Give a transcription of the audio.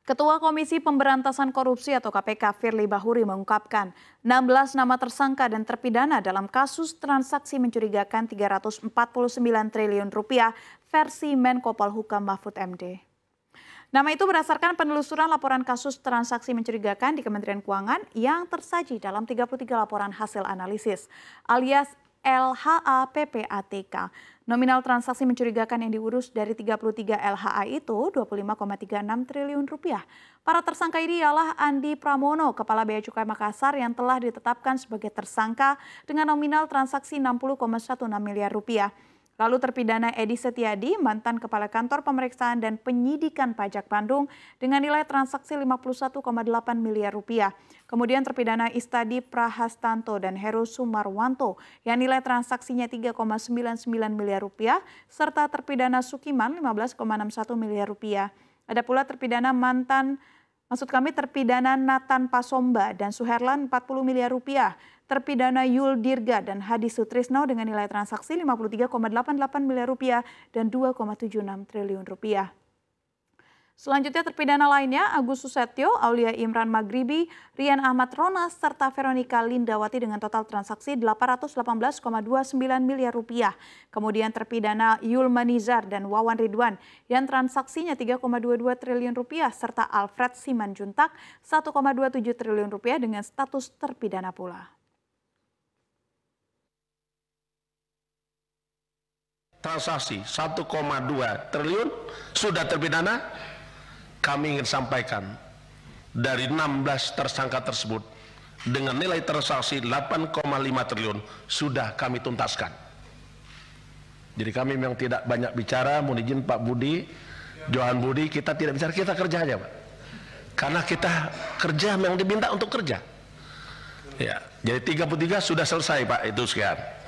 Ketua Komisi Pemberantasan Korupsi atau KPK Firly Bahuri mengungkapkan 16 nama tersangka dan terpidana dalam kasus transaksi mencurigakan 349 triliun rupiah versi Menko Polhukam Mahfud MD. Nama itu berdasarkan penelusuran laporan kasus transaksi mencurigakan di Kementerian Keuangan yang tersaji dalam 33 laporan hasil analisis alias Lhappatk Nominal transaksi mencurigakan yang diurus dari 33 LHA itu 25,36 triliun rupiah. Para tersangka ini ialah Andi Pramono, Kepala Bea Cukai Makassar yang telah ditetapkan sebagai tersangka dengan nominal transaksi 60,16 miliar rupiah. Lalu terpidana Edi Setiadi, mantan Kepala Kantor Pemeriksaan dan Penyidikan Pajak Bandung dengan nilai transaksi 51,8 miliar rupiah. Kemudian terpidana Istadi Prahastanto dan Heru Sumarwanto yang nilai transaksinya 3,99 miliar rupiah serta terpidana Sukiman 15,61 miliar rupiah. Ada pula terpidana mantan Maksud kami terpidana Nathan Pasomba dan Suherlan 40 miliar rupiah, terpidana Yul Dirga dan Hadi Sutrisno dengan nilai transaksi 53,88 miliar rupiah dan 2,76 triliun rupiah. Selanjutnya terpidana lainnya Agus Susetyo, Aulia Imran Magribi, Rian Ahmad Ronas, serta Veronica Lindawati dengan total transaksi 818,29 miliar rupiah. Kemudian terpidana Yul Manizar dan Wawan Ridwan yang transaksinya 3,22 triliun rupiah serta Alfred Simanjuntak 1,27 triliun rupiah dengan status terpidana pula. Transaksi 1,2 triliun sudah terpidana kami ingin sampaikan dari 16 tersangka tersebut dengan nilai transaksi 8,5 triliun sudah kami tuntaskan. Jadi kami memang tidak banyak bicara, mohon izin Pak Budi, Johan Budi, kita tidak bicara, kita kerja aja Pak. Karena kita kerja memang diminta untuk kerja. Ya, jadi 33 sudah selesai Pak, itu sekian.